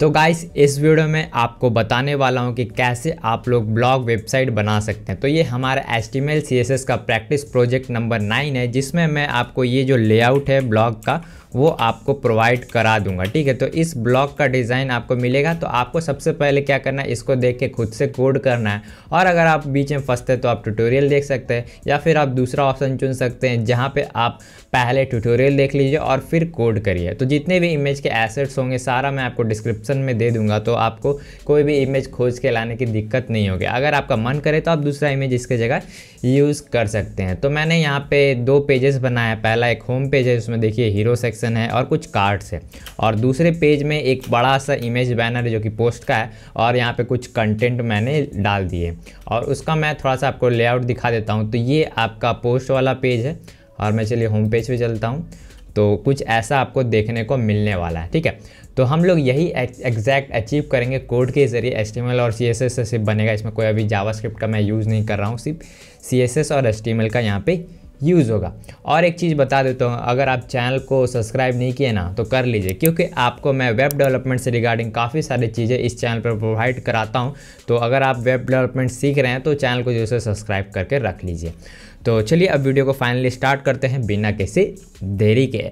तो गाइस इस वीडियो में आपको बताने वाला हूँ कि कैसे आप लोग ब्लॉग वेबसाइट बना सकते हैं तो ये हमारा एस टी का प्रैक्टिस प्रोजेक्ट नंबर नाइन है जिसमें मैं आपको ये जो लेआउट है ब्लॉग का वो आपको प्रोवाइड करा दूंगा ठीक है तो इस ब्लॉक का डिज़ाइन आपको मिलेगा तो आपको सबसे पहले क्या करना है इसको देख के खुद से कोड करना है और अगर आप बीच में फंसते हैं तो आप ट्यूटोरियल देख सकते हैं या फिर आप दूसरा ऑप्शन चुन सकते हैं जहाँ पर आप पहले ट्यूटोरियल देख लीजिए और फिर कोड करिए तो जितने भी इमेज के एसेट्स होंगे सारा मैं आपको डिस्क्रिप्शन में दे दूंगा तो आपको कोई भी इमेज खोज के लाने की दिक्कत नहीं होगी अगर आपका मन करे तो आप दूसरा इमेज इसके जगह यूज़ कर सकते हैं तो मैंने यहाँ पे दो पेजेस बनाया पहला एक होम पेज है उसमें देखिए हीरो सेक्स सेक्शन है और कुछ कार्ड्स है और दूसरे पेज में एक बड़ा सा इमेज बैनर है जो कि पोस्ट का है और यहाँ पे कुछ कंटेंट मैंने डाल दिए और उसका मैं थोड़ा सा आपको लेआउट दिखा देता हूँ तो ये आपका पोस्ट वाला पेज है और मैं चलिए होम पेज पर चलता हूँ तो कुछ ऐसा आपको देखने को मिलने वाला है ठीक है तो हम लोग यही एग्जैक्ट अचीव करेंगे कोड के ज़रिए एस और सी एस से सिर्फ बनेगा इसमें कोई अभी जावास्क्रिप्ट का मैं यूज़ नहीं कर रहा हूँ सिर्फ सी और एस का यहाँ पे यूज़ होगा और एक चीज़ बता देता हूँ अगर आप चैनल को सब्सक्राइब नहीं किए ना तो कर लीजिए क्योंकि आपको मैं वेब डेवलपमेंट से रिगार्डिंग काफ़ी सारी चीज़ें इस चैनल पर प्रोवाइड कराता हूँ तो अगर आप वेब डेवलपमेंट सीख रहे हैं तो चैनल को जो है सब्सक्राइब करके रख लीजिए तो चलिए अब वीडियो को फाइनली स्टार्ट करते हैं बिना किसी देरी के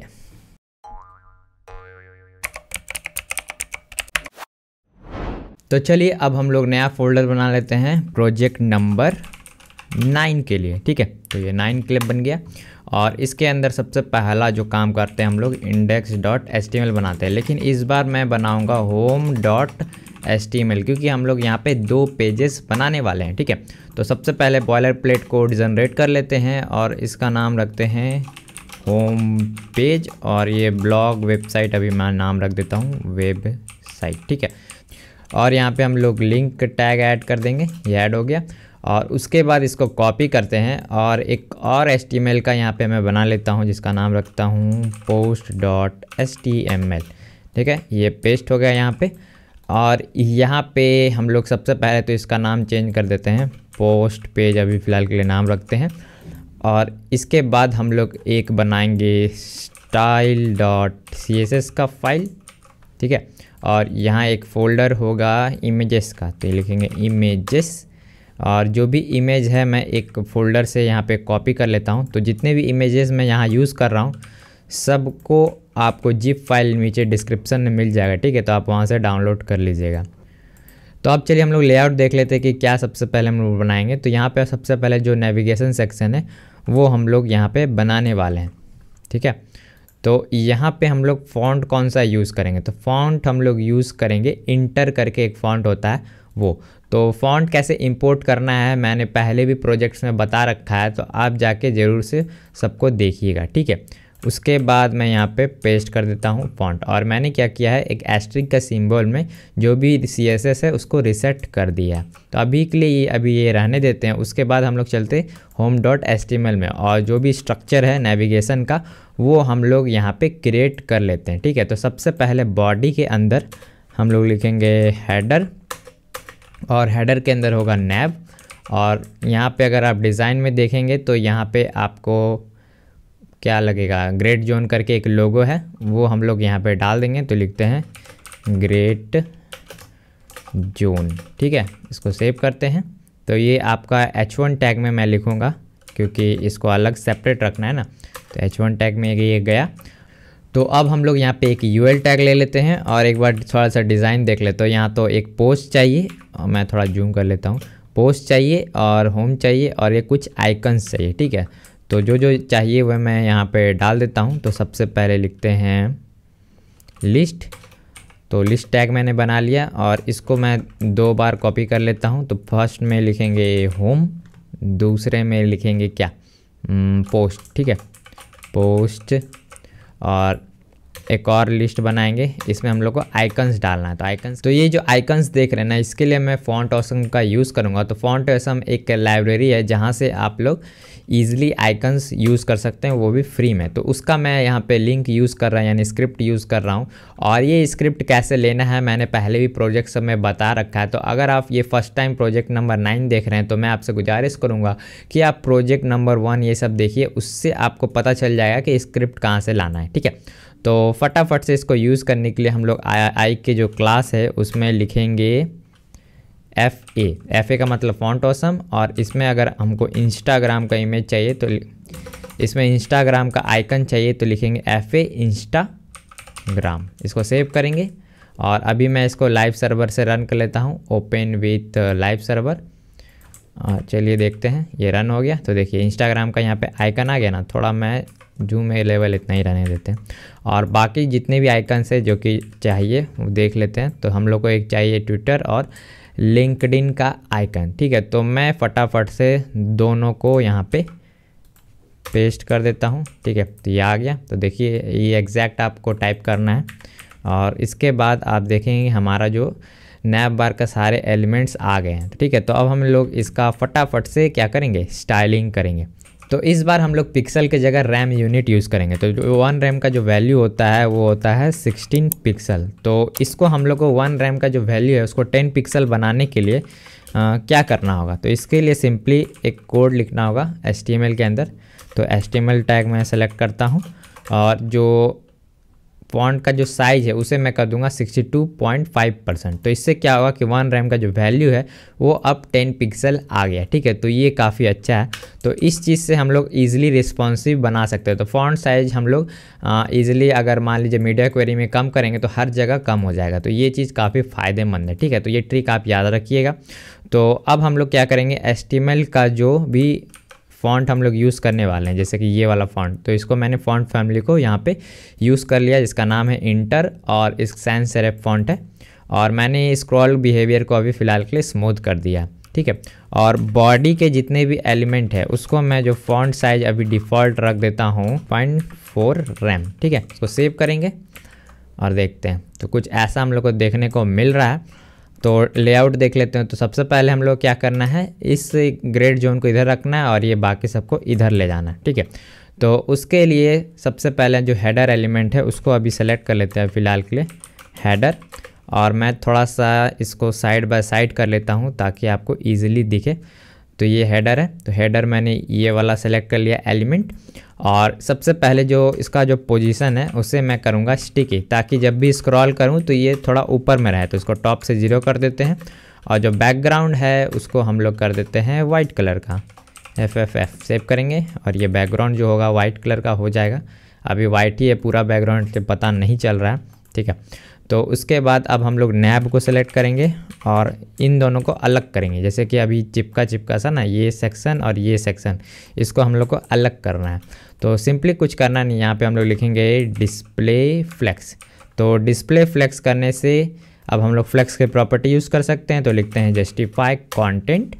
तो चलिए अब हम लोग नया फोल्डर बना लेते हैं प्रोजेक्ट नंबर नाइन के लिए ठीक है तो ये नाइन क्लिप बन गया और इसके अंदर सबसे पहला जो काम करते हैं हम लोग इंडेक्स डॉट एस बनाते हैं लेकिन इस बार मैं बनाऊँगा होम डॉट एस क्योंकि हम लोग यहाँ पे दो पेजेस बनाने वाले हैं ठीक है तो सबसे पहले बॉयलर प्लेट कोड जनरेट कर लेते हैं और इसका नाम रखते हैं होम पेज और ये ब्लॉग वेबसाइट अभी मैं नाम रख देता हूँ वेबसाइट ठीक है और यहाँ पे हम लोग लिंक टैग ऐड कर देंगे ये ऐड हो गया और उसके बाद इसको कॉपी करते हैं और एक और एस का यहाँ पे मैं बना लेता हूँ जिसका नाम रखता हूँ पोस्ट डॉट एस ठीक है ये पेस्ट हो गया यहाँ पे और यहाँ पे हम लोग सबसे पहले तो इसका नाम चेंज कर देते हैं पोस्ट पेज अभी फ़िलहाल के लिए नाम रखते हैं और इसके बाद हम लोग एक बनाएंगे style dot C S S का फाइल ठीक है और यहाँ एक फ़ोल्डर होगा इमेजेस का तो लिखेंगे इमेजेस और जो भी इमेज है मैं एक फ़ोल्डर से यहाँ पे कॉपी कर लेता हूँ तो जितने भी इमेजेस मैं यहाँ यूज़ कर रहा हूँ सबको आपको जिप फाइल नीचे डिस्क्रिप्शन में मिल जाएगा ठीक है तो आप वहाँ से डाउनलोड कर लीजिएगा तो अब चलिए हम लोग लेआउट देख लेते हैं कि क्या सबसे पहले हम लोग बनाएंगे तो यहाँ पर सबसे पहले जो नेविगेशन सेक्शन है वो हम लोग यहाँ पर बनाने वाले हैं ठीक है तो यहाँ पे हम लोग फॉन्ट कौन सा यूज़ करेंगे तो फॉन्ट हम लोग यूज़ करेंगे इंटर करके एक फॉन्ट होता है वो तो फॉन्ट कैसे इंपोर्ट करना है मैंने पहले भी प्रोजेक्ट्स में बता रखा है तो आप जाके ज़रूर से सबको देखिएगा ठीक है उसके बाद मैं यहाँ पे पेस्ट कर देता हूँ फॉन्ट और मैंने क्या किया है एक एस्ट्रिक का सिंबल में जो भी सी है उसको रिसेट कर दिया तो अभी के लिए ये अभी ये रहने देते हैं उसके बाद हम लोग चलते होम डॉट में और जो भी स्ट्रक्चर है नेविगेशन का वो हम लोग यहाँ पे क्रिएट कर लेते हैं ठीक है तो सबसे पहले बॉडी के अंदर हम लोग लिखेंगे हेडर और हेडर के अंदर होगा नैब और यहाँ पे अगर आप डिज़ाइन में देखेंगे तो यहाँ पे आपको क्या लगेगा ग्रेट जोन करके एक लोगो है वो हम लोग यहाँ पे डाल देंगे तो लिखते हैं ग्रेट जोन ठीक है इसको सेव करते हैं तो ये आपका एच वन टैग में मैं लिखूँगा क्योंकि इसको अलग सेपरेट रखना है ना तो एच वन टैग में ये गया तो अब हम लोग यहाँ पे एक यू टैग ले लेते हैं और एक बार थोड़ा सा डिज़ाइन देख लेते हो यहाँ तो एक पोस्ट चाहिए और मैं थोड़ा जूम कर लेता हूँ पोस्ट चाहिए और होम चाहिए और ये कुछ आइकन्स चाहिए ठीक है तो जो जो चाहिए वह मैं यहाँ पे डाल देता हूँ तो सबसे पहले लिखते हैं लिस्ट तो लिस्ट टैग मैंने बना लिया और इसको मैं दो बार कॉपी कर लेता हूँ तो फर्स्ट में लिखेंगे होम दूसरे में लिखेंगे क्या पोस्ट hmm, ठीक है पोस्ट और एक और लिस्ट बनाएंगे इसमें हम लोग को आइकन्स डालना है तो आइकन्स तो ये जो आइकन्स देख रहे हैं ना इसके लिए मैं फॉन्ट ऑसम का यूज़ करूँगा तो फॉन्ट ऑसम एक लाइब्रेरी है जहाँ से आप लोग ईजिली आइकन्स यूज़ कर सकते हैं वो भी फ्री में तो उसका मैं यहाँ पे लिंक यूज़ कर रहा हूँ यानी स्क्रिप्ट यूज़ कर रहा हूँ और ये स्क्रिप्ट कैसे लेना है मैंने पहले भी प्रोजेक्ट सब में बता रखा है तो अगर आप ये first time project number nine देख रहे हैं तो मैं आपसे गुजारिश करूँगा कि आप प्रोजेक्ट नंबर वन ये सब देखिए उससे आपको पता चल जाएगा कि स्क्रिप्ट कहाँ से लाना है ठीक है तो फटाफट से इसको यूज़ करने के लिए हम लोग आई के जो क्लास है उसमें लिखेंगे एफ ए एफ ए का मतलब फॉन्ट ऑसम और इसमें अगर हमको इंस्टाग्राम का इमेज चाहिए तो इसमें इंस्टाग्राम का आइकन चाहिए तो लिखेंगे एफ ए इंस्टाग्राम इसको सेव करेंगे और अभी मैं इसको लाइव सर्वर से रन कर लेता हूँ ओपन विथ लाइव सर्वर चलिए देखते हैं ये रन हो गया तो देखिए इंस्टाग्राम का यहाँ पे आइकन आ गया ना थोड़ा मैं जूम ए लेवल इतना ही रहने देते हैं और बाकी जितने भी आइकन हैं जो कि चाहिए वो देख लेते हैं तो हम लोग को एक चाहिए ट्विटर और लिंकड का आइकन ठीक है तो मैं फटाफट से दोनों को यहाँ पे पेस्ट कर देता हूँ ठीक है तो ये आ गया तो देखिए ये एग्जैक्ट आपको टाइप करना है और इसके बाद आप देखेंगे हमारा जो नैब बार का सारे एलिमेंट्स आ गए हैं ठीक है तो अब हम लोग इसका फटाफट से क्या करेंगे स्टाइलिंग करेंगे तो इस बार हम लोग पिक्सल के जगह रैम यूनिट यूज़ करेंगे तो वन रैम का जो वैल्यू होता है वो होता है 16 पिक्सल तो इसको हम लोग को वन रैम का जो वैल्यू है उसको 10 पिक्सल बनाने के लिए आ, क्या करना होगा तो इसके लिए सिंपली एक कोड लिखना होगा एस के अंदर तो एस टैग मैं सेलेक्ट करता हूँ और जो पॉइंट का जो साइज़ है उसे मैं कर दूंगा 62.5 परसेंट तो इससे क्या होगा कि वन रैम का जो वैल्यू है वो अब 10 पिक्सल आ गया ठीक है तो ये काफ़ी अच्छा है तो इस चीज़ से हम लोग ईजिली रिस्पॉन्सिव बना सकते हैं तो फॉन्ट साइज हम लोग ईजिली अगर मान लीजिए मीडिया क्वेरी में कम करेंगे तो हर जगह कम हो जाएगा तो ये चीज़ काफ़ी फ़ायदेमंद है ठीक है तो ये ट्रिक आप याद रखिएगा तो अब हम लोग क्या करेंगे एस्टिमेल का जो भी फॉन्ट हम लोग यूज़ करने वाले हैं जैसे कि ये वाला फॉन्ट तो इसको मैंने फॉन्ट फैमिली को यहाँ पे यूज़ कर लिया जिसका नाम है इंटर और इस सैन सेरेप फॉन्ट है और मैंने स्क्रॉल बिहेवियर को अभी फ़िलहाल के लिए स्मूथ कर दिया ठीक है और बॉडी के जितने भी एलिमेंट है उसको मैं जो फॉन्ट साइज अभी डिफ़ॉल्ट रख देता हूँ पॉइंट फोर रैम ठीक है उसको सेव करेंगे और देखते हैं तो कुछ ऐसा हम लोग को देखने को मिल रहा है तो लेआउट देख लेते हैं तो सबसे पहले हम लोग क्या करना है इस ग्रेड जोन को इधर रखना है और ये बाकी सबको इधर ले जाना है ठीक है तो उसके लिए सबसे पहले जो हैडर एलिमेंट है उसको अभी सेलेक्ट कर लेते हैं फ़िलहाल के लिए हैडर और मैं थोड़ा सा इसको साइड बाय साइड कर लेता हूँ ताकि आपको ईजिली दिखे तो ये हेडर है तो हेडर मैंने ये वाला सेलेक्ट कर लिया एलिमेंट और सबसे पहले जो इसका जो पोजीशन है उसे मैं करूँगा स्टिकी ताकि जब भी स्क्रॉल करूँ तो ये थोड़ा ऊपर में रहे तो इसको टॉप से ज़ीरो कर देते हैं और जो बैकग्राउंड है उसको हम लोग कर देते हैं वाइट कलर का एफ एफ एफ सेव करेंगे और ये बैकग्राउंड जो होगा वाइट कलर का हो जाएगा अभी वाइट ही है पूरा बैकग्राउंड पता नहीं चल रहा है ठीक है तो उसके बाद अब हम लोग नैब को सेलेक्ट करेंगे और इन दोनों को अलग करेंगे जैसे कि अभी चिपका चिपका सा ना ये सेक्शन और ये सेक्शन इसको हम लोग को अलग करना है तो सिंपली कुछ करना नहीं यहाँ पे हम लोग लिखेंगे डिस्प्ले फ्लेक्स तो डिस्प्ले फ्लेक्स करने से अब हम लोग फ्लेक्स के प्रॉपर्टी यूज़ कर सकते हैं तो लिखते हैं justify content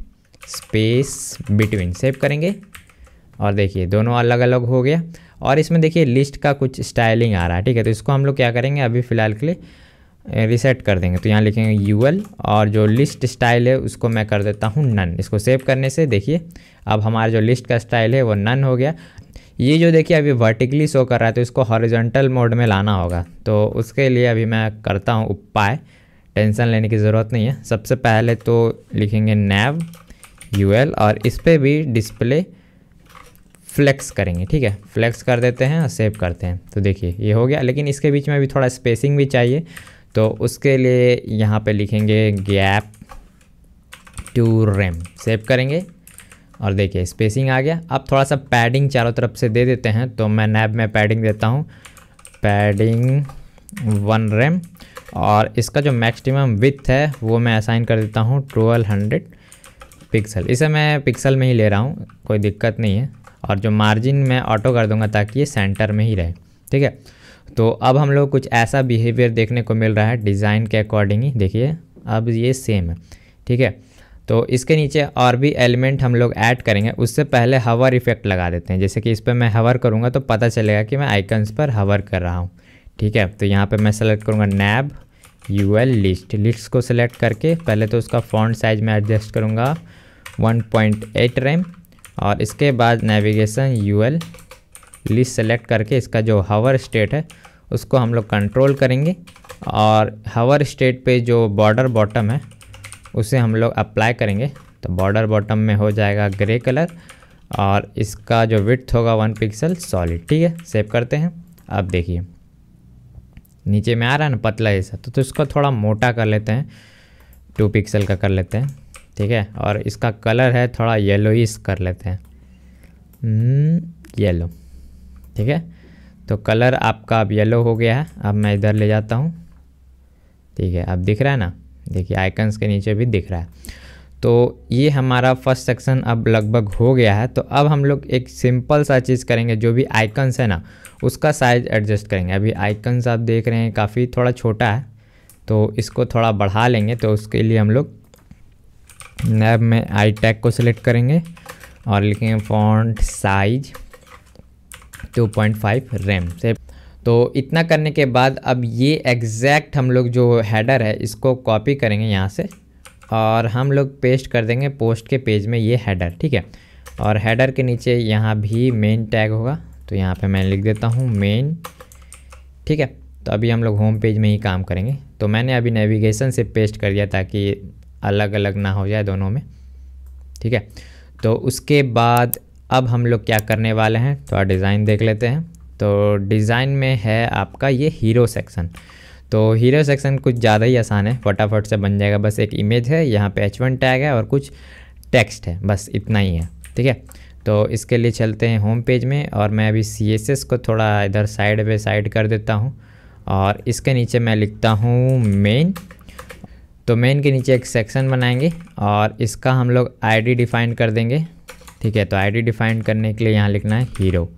space between save करेंगे और देखिए दोनों अलग अलग हो गया और इसमें देखिए लिस्ट का कुछ स्टाइलिंग आ रहा है ठीक है तो इसको हम लोग क्या करेंगे अभी फ़िलहाल के लिए रिसेट कर देंगे तो यहाँ लिखेंगे यू और जो लिस्ट स्टाइल है उसको मैं कर देता हूँ नन इसको सेव करने से देखिए अब हमारा जो लिस्ट का स्टाइल है वो नन हो गया ये जो देखिए अभी वर्टिकली शो कर रहा है तो इसको हॉरिजेंटल मोड में लाना होगा तो उसके लिए अभी मैं करता हूँ उपाय टेंशन लेने की ज़रूरत नहीं है सबसे पहले तो लिखेंगे नैव यूएल और इस पर भी डिस्प्ले फ्लेक्स करेंगे ठीक है फ्लेक्स कर देते हैं और सेव करते हैं तो देखिए ये हो गया लेकिन इसके बीच में भी थोड़ा स्पेसिंग भी चाहिए तो उसके लिए यहाँ पे लिखेंगे गैप टू रैम सेव करेंगे और देखिए स्पेसिंग आ गया अब थोड़ा सा पैडिंग चारों तरफ से दे देते हैं तो मैं नैब में पैडिंग देता हूँ पैडिंग वन रैम और इसका जो मैक्सिमम विथ है वो मैं असाइन कर देता हूँ ट्वेल्व हंड्रेड पिक्सल इसे मैं पिक्सल में ही ले रहा हूँ कोई दिक्कत नहीं है और जो मार्जिन मैं ऑटो कर दूंगा ताकि ये सेंटर में ही रहे ठीक है तो अब हम लोग कुछ ऐसा बिहेवियर देखने को मिल रहा है डिज़ाइन के अकॉर्डिंग ही देखिए अब ये सेम है ठीक है तो इसके नीचे और भी एलिमेंट हम लोग ऐड करेंगे उससे पहले हवर इफेक्ट लगा देते हैं जैसे कि इस पर मैं हवर करूँगा तो पता चलेगा कि मैं आइकन्स पर हवर कर रहा हूँ ठीक है तो यहाँ पर मैं सेलेक्ट करूँगा nav U L list list को सिलेक्ट करके पहले तो उसका फॉन्ट साइज मैं एडजस्ट करूँगा 1.8 रैम और इसके बाद navigation U L list select करके इसका जो हवर स्टेट है उसको हम लोग कंट्रोल करेंगे और हवर स्टेट पे जो बॉर्डर बॉटम है उसे हम लोग अप्लाई करेंगे तो बॉर्डर बॉटम में हो जाएगा ग्रे कलर और इसका जो विथ होगा वन पिक्सल सॉलिड ठीक है सेव करते हैं अब देखिए नीचे में आ रहा है ना पतला जैसा तो, तो इसको थोड़ा मोटा कर लेते हैं टू पिक्सल का कर लेते हैं ठीक है और इसका कलर है थोड़ा येलो ही कर लेते हैं येलो hmm, ठीक है तो कलर आपका अब येलो हो गया है अब मैं इधर ले जाता हूँ ठीक है अब दिख रहा है ना देखिए आइकन्स के नीचे भी दिख रहा है तो ये हमारा फर्स्ट सेक्शन अब लगभग हो गया है तो अब हम लोग एक सिंपल सा चीज़ करेंगे जो भी आइकन्स है ना उसका साइज एडजस्ट करेंगे अभी आइकन्स आप देख रहे हैं काफ़ी थोड़ा छोटा है तो इसको थोड़ा बढ़ा लेंगे तो उसके लिए हम लोग नैब में आई टैग को सिलेक्ट करेंगे और लिखेंगे फॉन्ट साइज 2.5 रैम से तो इतना करने के बाद अब ये एग्जैक्ट हम लोग जो हैडर है इसको कॉपी करेंगे यहाँ से और हम लोग पेस्ट कर देंगे पोस्ट के पेज में ये हैडर ठीक है और हैडर के नीचे यहाँ भी मेन टैग होगा तो यहाँ पे मैं लिख देता हूँ मेन ठीक है तो अभी हम लोग होम पेज में ही काम करेंगे तो मैंने अभी नेविगेशन से पेस्ट कर दिया ताकि अलग अलग ना हो जाए दोनों में ठीक है तो उसके बाद अब हम लोग क्या करने वाले हैं थोड़ा डिज़ाइन देख लेते हैं तो डिज़ाइन में है आपका ये हीरो सेक्शन तो हीरो सेक्शन कुछ ज़्यादा ही आसान है फटाफट से बन जाएगा बस एक इमेज है यहाँ पे एच वन टैग है और कुछ टेक्स्ट है बस इतना ही है ठीक है तो इसके लिए चलते हैं होम पेज में और मैं अभी सी एस एस को थोड़ा इधर साइड बाई साइड कर देता हूँ और इसके नीचे मैं लिखता हूँ मेन तो मेन के नीचे एक सेक्शन बनाएंगे और इसका हम लोग आईडी डिफाइन कर देंगे ठीक है तो आईडी डिफाइन करने के लिए यहाँ लिखना है हीरो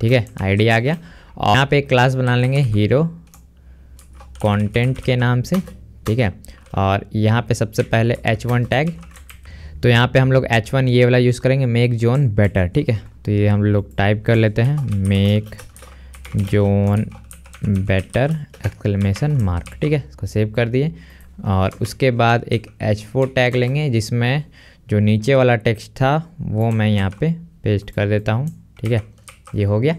ठीक है आईडी आ गया और यहाँ पे एक क्लास बना लेंगे हीरो कंटेंट के नाम से ठीक है और यहाँ पे सबसे पहले H1 टैग तो यहाँ पे हम लोग H1 ये वाला यूज़ करेंगे मेक जोन बेटर ठीक है तो ये हम लोग टाइप कर लेते हैं make zone better exclamation mark ठीक है इसको सेव कर दिए और उसके बाद एक फोर टैग लेंगे जिसमें जो नीचे वाला टेक्स्ट था वो मैं यहाँ पे पेस्ट कर देता हूँ ठीक है ये हो गया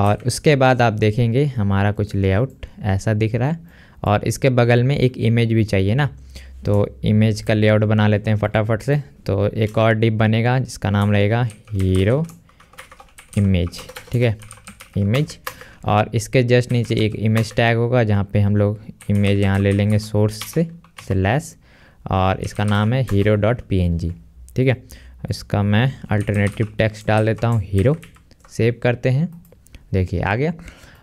और उसके बाद आप देखेंगे हमारा कुछ लेआउट ऐसा दिख रहा है और इसके बगल में एक इमेज भी चाहिए ना तो इमेज का लेआउट बना लेते हैं फटाफट से तो एक और डिप बनेगा जिसका नाम रहेगा हीरो इमेज ठीक है इमेज और इसके जस्ट नीचे एक इमेज टैग होगा जहाँ पे हम लोग इमेज यहाँ ले लेंगे सोर्स से स्लैस और इसका नाम है hero dot P N G ठीक है इसका मैं अल्टरनेटिव टेक्स्ट डाल देता हूँ हीरो सेव करते हैं देखिए आ गया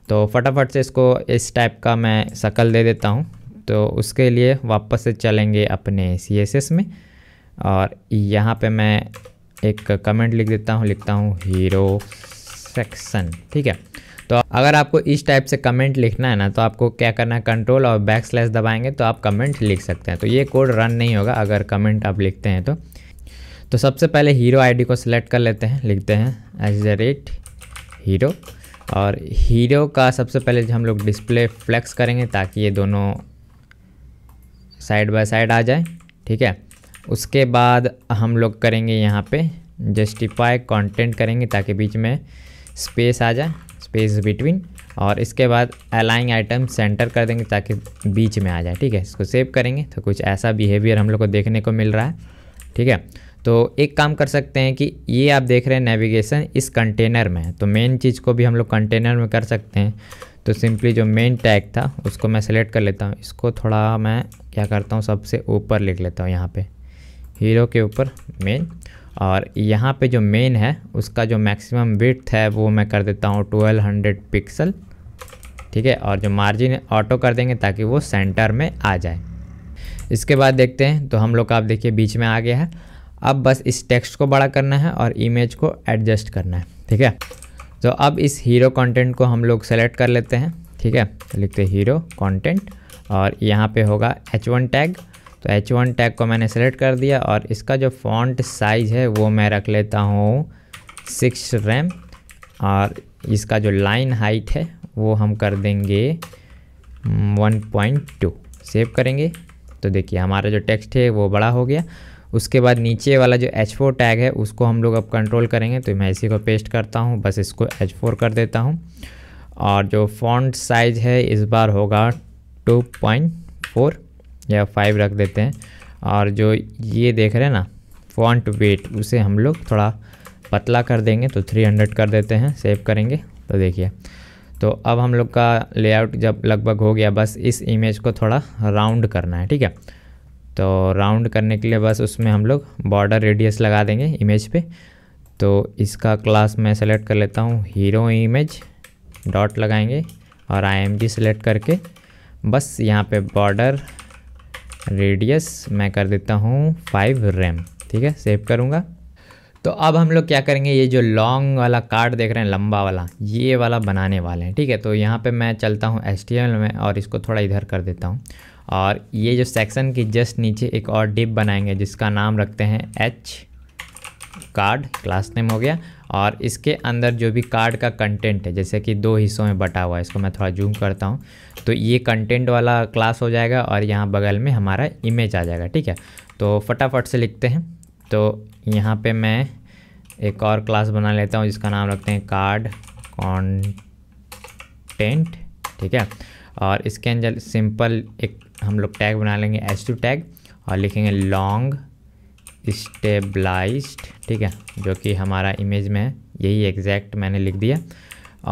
तो फटाफट से इसको इस टाइप का मैं शकल दे देता हूँ तो उसके लिए वापस से चलेंगे अपने सी में और यहाँ पे मैं एक कमेंट लिख देता हूँ लिखता हूँ हीरो सेक्शन ठीक है तो अगर आपको इस टाइप से कमेंट लिखना है ना तो आपको क्या करना है कंट्रोल और बैक स्लैश दबाएंगे तो आप कमेंट लिख सकते हैं तो ये कोड रन नहीं होगा अगर कमेंट आप लिखते हैं तो तो सबसे पहले हीरो आईडी को सिलेक्ट कर लेते हैं लिखते हैं एज द रेट हीरो और हीरो का सबसे पहले हम लोग डिस्प्ले फ्लैक्स करेंगे ताकि ये दोनों साइड बाय साइड आ जाए ठीक है उसके बाद हम लोग करेंगे यहाँ पे जस्टिफाई कंटेंट करेंगे ताकि बीच में स्पेस आ जाए स्पेस बिटवीन और इसके बाद अलाइंग आइटम सेंटर कर देंगे ताकि बीच में आ जाए ठीक है इसको सेव करेंगे तो कुछ ऐसा बिहेवियर हम लोग को देखने को मिल रहा है ठीक है तो एक काम कर सकते हैं कि ये आप देख रहे हैं नेविगेशन इस कंटेनर में तो मेन चीज़ को भी हम लोग कंटेनर में कर सकते हैं तो सिंपली जो मेन टैग था उसको मैं सेलेक्ट कर लेता हूँ इसको थोड़ा मैं क्या करता हूँ सबसे ऊपर लिख लेता हूँ यहाँ पे हीरो के ऊपर मेन और यहाँ पे जो मेन है उसका जो मैक्सिमम विथ है वो मैं कर देता हूँ ट्वेल्व हंड्रेड पिक्सल ठीक है और जो मार्जिन ऑटो कर देंगे ताकि वो सेंटर में आ जाए इसके बाद देखते हैं तो हम लोग आप देखिए बीच में आ गया है अब बस इस टेक्स्ट को बड़ा करना है और इमेज को एडजस्ट करना है ठीक है तो अब इस हीरो कॉन्टेंट को हम लोग सेलेक्ट कर लेते हैं ठीक है तो लिखते हीरो कॉन्टेंट और यहाँ पर होगा एच वन टैग तो एच वन टैग को मैंने सेलेक्ट कर दिया और इसका जो फॉन्ट साइज़ है वो मैं रख लेता हूँ सिक्स रैम और इसका जो लाइन हाइट है वो हम कर देंगे 1.2 हम्म, सेव करेंगे तो देखिए हमारा जो टेक्स्ट है वो बड़ा हो गया उसके बाद नीचे वाला जो H4 टैग है उसको हम लोग अब कंट्रोल करेंगे तो मैं इसी को पेस्ट करता हूँ बस इसको H4 कर देता हूँ और जो फॉन्ट साइज़ है इस बार होगा 2.4 या फाइव रख देते हैं और जो ये देख रहे हैं ना फॉन्ट वेट उसे हम लोग थोड़ा पतला कर देंगे तो 300 कर देते हैं सेव करेंगे तो देखिए तो अब हम लोग का लेआउट जब लगभग हो गया बस इस इमेज को थोड़ा राउंड करना है ठीक है तो राउंड करने के लिए बस उसमें हम लोग बॉर्डर रेडियस लगा देंगे इमेज पे तो इसका क्लास मैं सेलेक्ट कर लेता हूँ हीरो इमेज डॉट लगाएंगे और आई एम जी सेलेक्ट करके बस यहाँ पे बॉर्डर रेडियस मैं कर देता हूँ फाइव रैम ठीक है सेव करूँगा तो अब हम लोग क्या करेंगे ये जो लॉन्ग वाला कार्ड देख रहे हैं लंबा वाला ये वाला बनाने वाले हैं ठीक है तो यहाँ पे मैं चलता हूँ एस में और इसको थोड़ा इधर कर देता हूँ और ये जो सेक्शन की जस्ट नीचे एक और डिप बनाएंगे जिसका नाम रखते हैं एच कार्ड क्लास नेम हो गया और इसके अंदर जो भी कार्ड का कंटेंट है जैसे कि दो हिस्सों में बटा हुआ है इसको मैं थोड़ा जूम करता हूँ तो ये कंटेंट वाला क्लास हो जाएगा और यहाँ बगल में हमारा इमेज आ जाएगा ठीक है तो फटाफट से लिखते हैं तो यहाँ पे मैं एक और क्लास बना लेता हूँ जिसका नाम रखते हैं कार्ड कॉन्टेंट ठीक है और इसके अंदर सिंपल एक हम लोग टैग बना लेंगे एच टू टैग और लिखेंगे लॉन्ग स्टेबलाइज्ड ठीक है जो कि हमारा इमेज में है यही एग्जैक्ट मैंने लिख दिया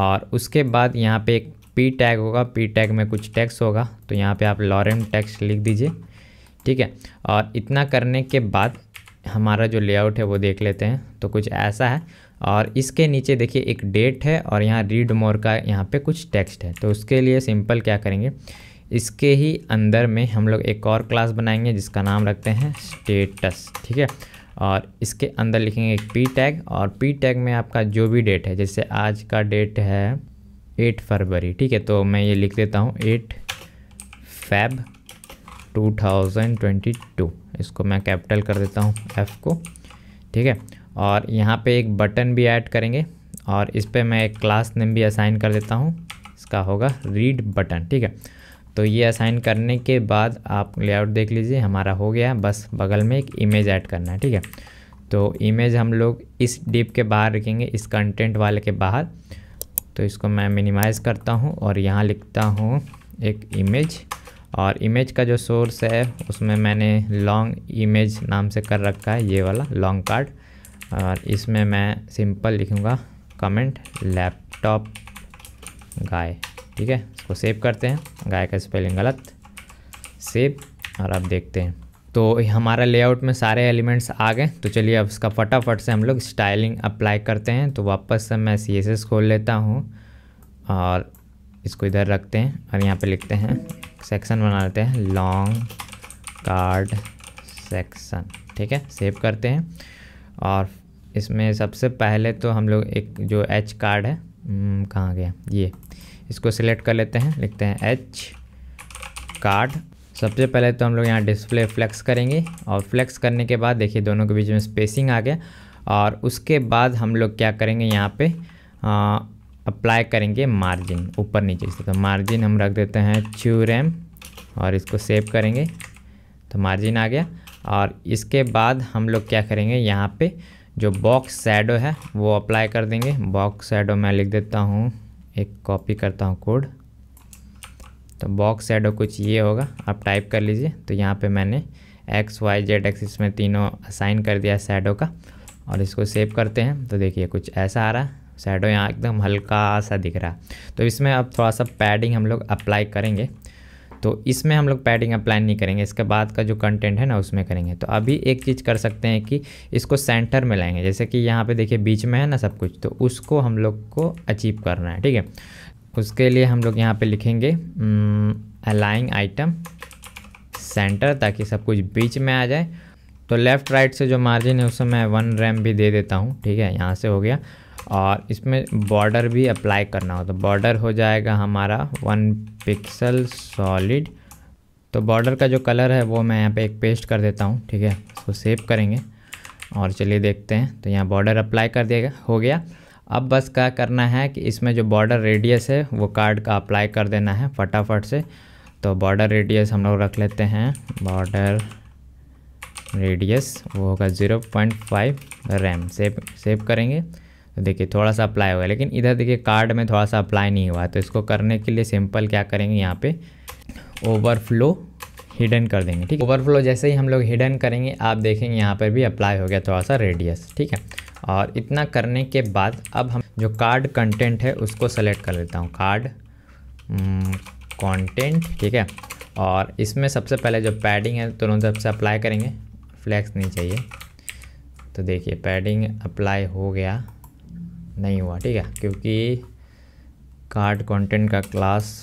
और उसके बाद यहाँ पे एक पी टैग होगा पी टैग में कुछ टैक्स होगा तो यहाँ पे आप लॉरेम टैक्स लिख दीजिए ठीक है और इतना करने के बाद हमारा जो लेआउट है वो देख लेते हैं तो कुछ ऐसा है और इसके नीचे देखिए एक डेट है और यहाँ रीड मोर का यहाँ पे कुछ टेक्स्ट है तो उसके लिए सिंपल क्या करेंगे इसके ही अंदर में हम लोग एक और क्लास बनाएंगे जिसका नाम रखते हैं स्टेटस ठीक है और इसके अंदर लिखेंगे एक पी टैग और पी टैग में आपका जो भी डेट है जैसे आज का डेट है एट फरवरी ठीक है तो मैं ये लिख देता हूँ एट फैब 2022 इसको मैं कैपिटल कर देता हूँ एफ़ को ठीक है और यहाँ पे एक बटन भी ऐड करेंगे और इस पर मैं एक क्लास नेम भी असाइन कर देता हूँ इसका होगा रीड बटन ठीक है तो ये असाइन करने के बाद आप लेआउट देख लीजिए हमारा हो गया बस बगल में एक इमेज ऐड करना है ठीक है तो इमेज हम लोग इस डिप के बाहर रखेंगे इस कंटेंट वाले के बाहर तो इसको मैं मिनिमाइज़ करता हूँ और यहाँ लिखता हूँ एक इमेज और इमेज का जो सोर्स है उसमें मैंने लॉन्ग इमेज नाम से कर रखा है ये वाला लॉन्ग कार्ड और इसमें मैं सिंपल लिखूँगा कमेंट लैपटॉप गाय ठीक है इसको सेव करते हैं गाय का स्पेलिंग गलत सेव और अब देखते हैं तो हमारा लेआउट में सारे एलिमेंट्स आ गए तो चलिए अब इसका फटाफट से हम लोग स्टाइलिंग अप्लाई करते हैं तो वापस से मैं सी एस खोल लेता हूँ और इसको इधर रखते हैं और यहाँ पे लिखते हैं सेक्शन बना लेते हैं लॉन्ग कार्ड सेक्शन ठीक है सेव करते हैं और इसमें सबसे पहले तो हम लोग एक जो एच कार्ड है हम्म, कहाँ गया ये इसको सिलेक्ट कर लेते हैं लिखते हैं एच कार्ड सबसे पहले तो हम लोग यहाँ डिस्प्ले फ्लेक्स करेंगे और फ्लेक्स करने के बाद देखिए दोनों के बीच में स्पेसिंग आ गया और उसके बाद हम लोग क्या करेंगे यहाँ पे अप्लाई करेंगे मार्जिन ऊपर नीचे से तो मार्जिन हम रख देते हैं चू रैम और इसको सेव करेंगे तो मार्जिन आ गया और इसके बाद हम लोग क्या करेंगे यहाँ पर जो बॉक्स सैडो है वो अप्लाई कर देंगे बॉक्स सैडो मैं लिख देता हूँ एक कॉपी करता हूँ कोड तो बॉक्स सैडो कुछ ये होगा आप टाइप कर लीजिए तो यहाँ पे मैंने एक्स वाई जेड एक्सिस में तीनों असाइन कर दिया सैडो का और इसको सेव करते हैं तो देखिए कुछ ऐसा आ रहा है सैडो यहाँ एकदम हल्का सा दिख रहा है तो इसमें अब थोड़ा सा पैडिंग हम लोग अप्लाई करेंगे तो इसमें हम लोग पैडिंग अप्लाई नहीं करेंगे इसके बाद का जो कंटेंट है ना उसमें करेंगे तो अभी एक चीज़ कर सकते हैं कि इसको सेंटर में लाएंगे जैसे कि यहाँ पे देखिए बीच में है ना सब कुछ तो उसको हम लोग को अचीव करना है ठीक है उसके लिए हम लोग यहाँ पे लिखेंगे अलाइंग आइटम सेंटर ताकि सब कुछ बीच में आ जाए तो लेफ़्ट राइट से जो मार्जिन है उसमें मैं वन रैम भी दे देता हूँ ठीक है यहाँ से हो गया और इसमें बॉर्डर भी अप्लाई करना हो तो बॉर्डर हो जाएगा हमारा वन पिक्सल सॉलिड तो बॉर्डर का जो कलर है वो मैं यहाँ पे एक पेस्ट कर देता हूँ ठीक है इसको सेव करेंगे और चलिए देखते हैं तो यहाँ बॉर्डर अप्लाई कर दिया हो गया अब बस क्या करना है कि इसमें जो बॉर्डर रेडियस है वो कार्ड का अप्लाई कर देना है फटाफट से तो बॉर्डर रेडियस हम लोग रख लेते हैं बॉर्डर रेडियस वो होगा zero point five rem save save करेंगे देखिए थोड़ा सा अप्लाई हुआ लेकिन इधर देखिए कार्ड में थोड़ा सा अप्लाई नहीं हुआ तो इसको करने के लिए सिंपल क्या करेंगे यहाँ पे ओवरफ्लो हिडन कर देंगे ठीक है ओवरफ्लो जैसे ही हम लोग हिडन करेंगे आप देखेंगे यहाँ पर भी अप्लाई हो गया थोड़ा सा रेडियस ठीक है और इतना करने के बाद अब हम जो कार्ड कंटेंट है उसको सेलेक्ट कर लेता हूँ कार्ड हम्म, कंटेंट ठीक है और इसमें सबसे पहले जो पैडिंग है तुरंत तो सबसे अप्लाई करेंगे फ्लैक्स नहीं चाहिए तो देखिए पैडिंग अप्लाई हो गया नहीं हुआ ठीक है क्योंकि कार्ड कंटेंट का क्लास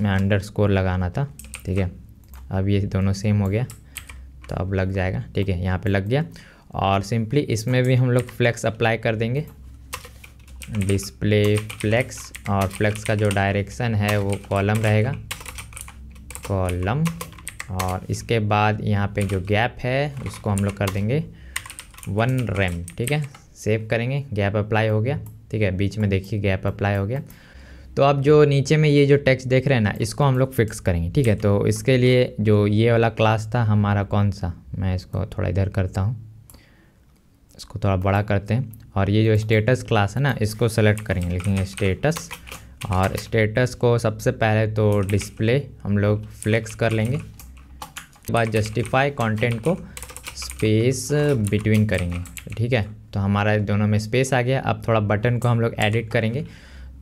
में अंडर स्कोर लगाना था ठीक है अब ये दोनों सेम हो गया तो अब लग जाएगा ठीक है यहाँ पे लग गया और सिंपली इसमें भी हम लोग फ्लैक्स अप्लाई कर देंगे डिस्प्ले फ्लैक्स और फ्लैक्स का जो डायरेक्शन है वो कॉलम रहेगा कॉलम और इसके बाद यहाँ पे जो गैप है उसको हम लोग कर देंगे वन रैम ठीक है सेव करेंगे गैप अप्लाई हो गया ठीक है बीच में देखिए गैप अप्लाई हो गया तो अब जो नीचे में ये जो टेक्स्ट देख रहे हैं ना इसको हम लोग फिक्स करेंगे ठीक है तो इसके लिए जो ये वाला क्लास था हमारा कौन सा मैं इसको थोड़ा इधर करता हूँ इसको थोड़ा बड़ा करते हैं और ये जो स्टेटस क्लास है ना इसको सेलेक्ट करेंगे लिखेंगे स्टेटस और स्टेटस को सबसे पहले तो डिस्प्ले हम लोग फ्लेक्स कर लेंगे उसके बाद जस्टिफाई कंटेंट को स्पेस बिटवीन करेंगे ठीक है तो हमारा दोनों में स्पेस आ गया अब थोड़ा बटन को हम लोग एडिट करेंगे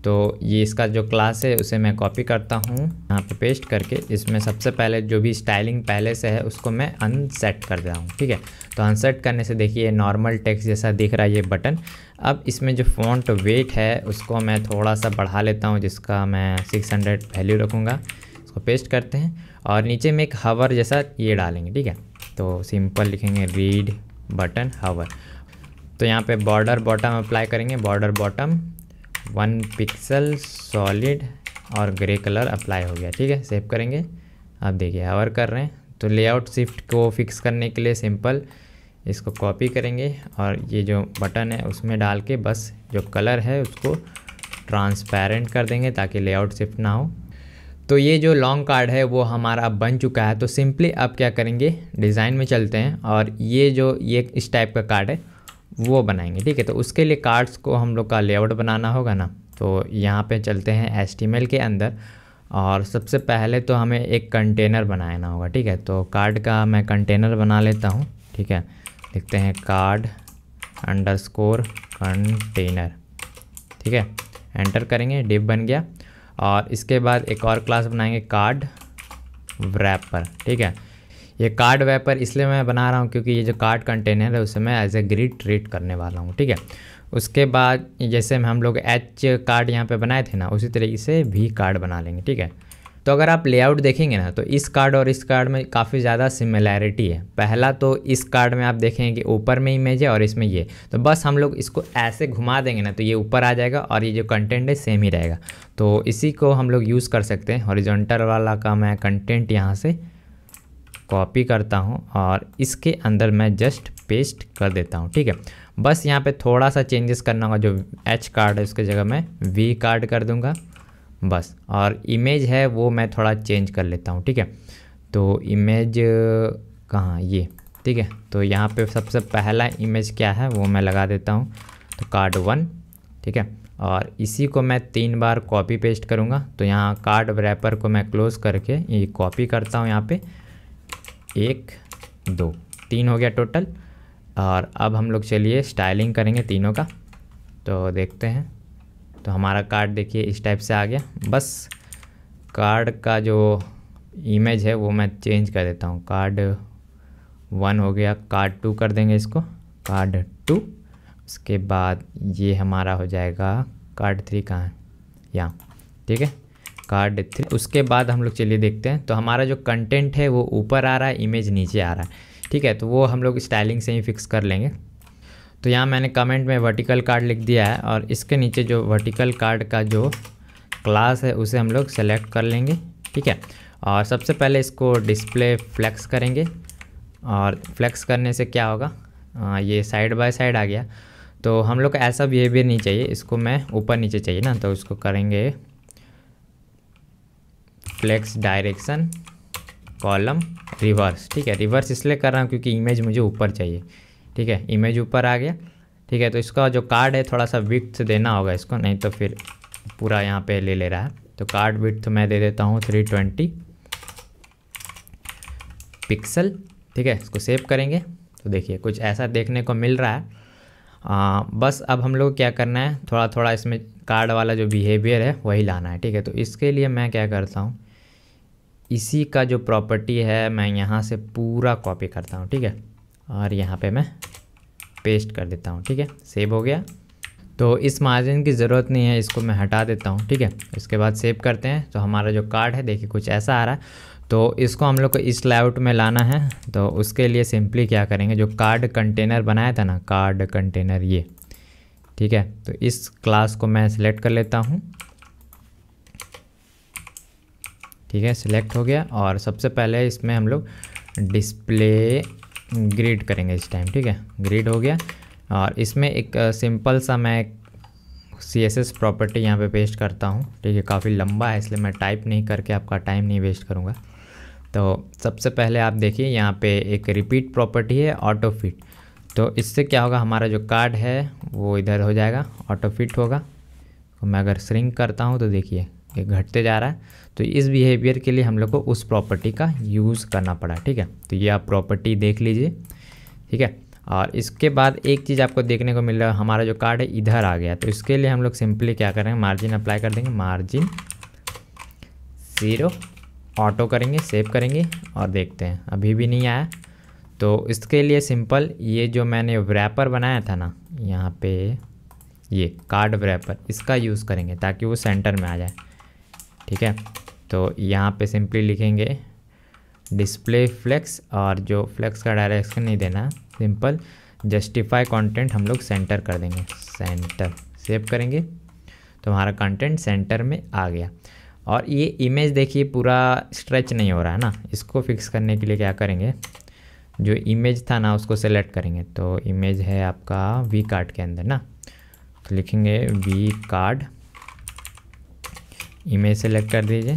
तो ये इसका जो क्लास है उसे मैं कॉपी करता हूँ यहाँ पे पेस्ट करके इसमें सबसे पहले जो भी स्टाइलिंग पहले से है उसको मैं अनसेट कर देता हूँ ठीक है तो अनसेट करने से देखिए नॉर्मल टेक्स्ट जैसा दिख रहा है ये बटन अब इसमें जो फॉन्ट वेट है उसको मैं थोड़ा सा बढ़ा लेता हूँ जिसका मैं हंड्रेड वैल्यू रखूँगा इसको पेस्ट करते हैं और नीचे में एक हवर जैसा ये डालेंगे ठीक है तो सिंपल लिखेंगे रीड बटन हवर तो यहाँ पे बॉर्डर बॉटम अप्लाई करेंगे border bottom one pixel solid और ग्रे कलर अप्लाई हो गया ठीक है सेव करेंगे आप देखिए हावर कर रहे हैं तो लेआउट शिफ्ट को फिक्स करने के लिए सिंपल इसको कॉपी करेंगे और ये जो बटन है उसमें डाल के बस जो कलर है उसको ट्रांसपेरेंट कर देंगे ताकि लेआउट शिफ्ट ना हो तो ये जो लॉन्ग कार्ड है वो हमारा बन चुका है तो सिंपली आप क्या करेंगे डिज़ाइन में चलते हैं और ये जो ये इस टाइप का कार्ड है वो बनाएंगे ठीक है तो उसके लिए कार्ड्स को हम लोग का लेआउट बनाना होगा ना तो यहाँ पे चलते हैं एस के अंदर और सबसे पहले तो हमें एक कंटेनर बनाना होगा ठीक है तो कार्ड का मैं कंटेनर बना लेता हूँ ठीक है लिखते हैं कार्ड अंडर स्कोर कंटेनर ठीक है एंटर करेंगे डिप बन गया और इसके बाद एक और क्लास बनाएंगे कार्ड रैपर ठीक है ये कार्ड वेपर इसलिए मैं बना रहा हूँ क्योंकि ये जो कार्ड कंटेनर है उसे मैं एज ए ग्रिड ट्रीट करने वाला हूँ ठीक है उसके बाद जैसे हम लोग एच कार्ड यहाँ पे बनाए थे ना उसी तरीके से वी कार्ड बना लेंगे ठीक है तो अगर आप लेआउट देखेंगे ना तो इस कार्ड और इस कार्ड में काफ़ी ज़्यादा सिमिलैरिटी है पहला तो इस कार्ड में आप देखेंगे कि ऊपर में इमेज है और इसमें ये तो बस हम लोग इसको ऐसे घुमा देंगे ना तो ये ऊपर आ जाएगा और ये जो कंटेंट है सेम ही रहेगा तो इसी को हम लोग यूज़ कर सकते हैं हॉरिजॉन्टल वाला का मैं कंटेंट यहाँ से कॉपी करता हूँ और इसके अंदर मैं जस्ट पेस्ट कर देता हूँ ठीक है बस यहाँ पे थोड़ा सा चेंजेस करना होगा जो एच कार्ड है उसके जगह मैं वी कार्ड कर दूँगा बस और इमेज है वो मैं थोड़ा चेंज कर लेता हूँ ठीक है तो इमेज कहाँ ये ठीक है तो यहाँ पे सबसे पहला इमेज क्या है वो मैं लगा देता हूँ तो कार्ड वन ठीक है और इसी को मैं तीन बार कॉपी पेस्ट करूँगा तो यहाँ कार्ड रैपर को मैं क्लोज़ करके ये कॉपी करता हूँ यहाँ पर एक दो तीन हो गया टोटल और अब हम लोग चलिए स्टाइलिंग करेंगे तीनों का तो देखते हैं तो हमारा कार्ड देखिए इस टाइप से आ गया बस कार्ड का जो इमेज है वो मैं चेंज कर देता हूँ कार्ड वन हो गया कार्ड टू कर देंगे इसको कार्ड टू उसके बाद ये हमारा हो जाएगा कार्ड थ्री कहाँ है यहाँ ठीक है कार्ड थ्री उसके बाद हम लोग चलिए देखते हैं तो हमारा जो कंटेंट है वो ऊपर आ रहा है इमेज नीचे आ रहा है ठीक है तो वो हम लोग स्टाइलिंग से ही फिक्स कर लेंगे तो यहाँ मैंने कमेंट में वर्टिकल कार्ड लिख दिया है और इसके नीचे जो वर्टिकल कार्ड का जो क्लास है उसे हम लोग सेलेक्ट कर लेंगे ठीक है और सबसे पहले इसको डिस्प्ले फ्लैक्स करेंगे और फ्लैक्स करने से क्या होगा आ, ये साइड बाय साइड आ गया तो हम लोग को ऐसा बिहेवियर नहीं चाहिए इसको मैं ऊपर नीचे चाहिए ना तो उसको करेंगे फ्लेक्स डायरेक्शन कॉलम रिवर्स ठीक है रिवर्स इसलिए कर रहा हूँ क्योंकि इमेज मुझे ऊपर चाहिए ठीक है इमेज ऊपर आ गया ठीक है तो इसका जो कार्ड है थोड़ा सा विथ देना होगा इसको नहीं तो फिर पूरा यहाँ पे ले ले रहा है तो कार्ड विथ मैं दे देता हूँ थ्री ट्वेंटी पिक्सल ठीक है इसको सेव करेंगे तो देखिए कुछ ऐसा देखने को मिल रहा है आ, बस अब हम लोग क्या करना है थोड़ा थोड़ा इसमें कार्ड वाला जो बिहेवियर है वही लाना है ठीक है तो इसके लिए मैं क्या करता हूँ इसी का जो प्रॉपर्टी है मैं यहाँ से पूरा कॉपी करता हूँ ठीक है और यहाँ पे मैं पेस्ट कर देता हूँ ठीक है सेव हो गया तो इस मार्जिन की ज़रूरत नहीं है इसको मैं हटा देता हूँ ठीक है इसके बाद सेव करते हैं तो हमारा जो कार्ड है देखिए कुछ ऐसा आ रहा है तो इसको हम लोग को इस लेआउट में लाना है तो उसके लिए सिंपली क्या करेंगे जो कार्ड कंटेनर बनाया था ना कार्ड कंटेनर ये ठीक है तो इस क्लास को मैं सिलेक्ट कर लेता हूँ ठीक है सिलेक्ट हो गया और सबसे पहले इसमें हम लोग डिस्प्ले ग्रिड करेंगे इस टाइम ठीक है ग्रिड हो गया और इसमें एक सिंपल सा मैं सी एस एस प्रॉपर्टी यहाँ पे पेस्ट करता हूँ ठीक है काफ़ी लंबा है इसलिए मैं टाइप नहीं करके आपका टाइम नहीं वेस्ट करूँगा तो सबसे पहले आप देखिए यहाँ पे एक रिपीट प्रॉपर्टी है ऑटो फिट तो इससे क्या होगा हमारा जो कार्ड है वो इधर हो जाएगा ऑटो फिट होगा तो मैं अगर श्रिंक करता हूँ तो देखिए ये घटते जा रहा है तो इस बिहेवियर के लिए हम लोग को उस प्रॉपर्टी का यूज़ करना पड़ा ठीक है तो ये आप प्रॉपर्टी देख लीजिए ठीक है और इसके बाद एक चीज़ आपको देखने को मिल रहा है हमारा जो कार्ड है इधर आ गया तो इसके लिए हम लोग सिंपली क्या करेंगे मार्जिन अप्लाई कर देंगे मार्जिन ज़ीरो ऑटो करेंगे सेव करेंगे और देखते हैं अभी भी नहीं आया तो इसके लिए सिंपल ये जो मैंने व्रैपर बनाया था ना यहाँ पे ये कार्ड व्रैपर इसका यूज़ करेंगे ताकि वो सेंटर में आ जाए ठीक है तो यहाँ पे सिंपली लिखेंगे डिस्प्ले फ्लेक्स और जो फ्लेक्स का डायरेक्शन नहीं देना सिंपल जस्टिफाई कंटेंट हम लोग सेंटर कर देंगे सेंटर सेव करेंगे तो हमारा कंटेंट सेंटर में आ गया और ये इमेज देखिए पूरा स्ट्रेच नहीं हो रहा है ना इसको फिक्स करने के लिए क्या करेंगे जो इमेज था ना उसको सेलेक्ट करेंगे तो इमेज है आपका वी कार्ड के अंदर ना तो लिखेंगे वी कार्ड इमेज सेलेक्ट कर दीजिए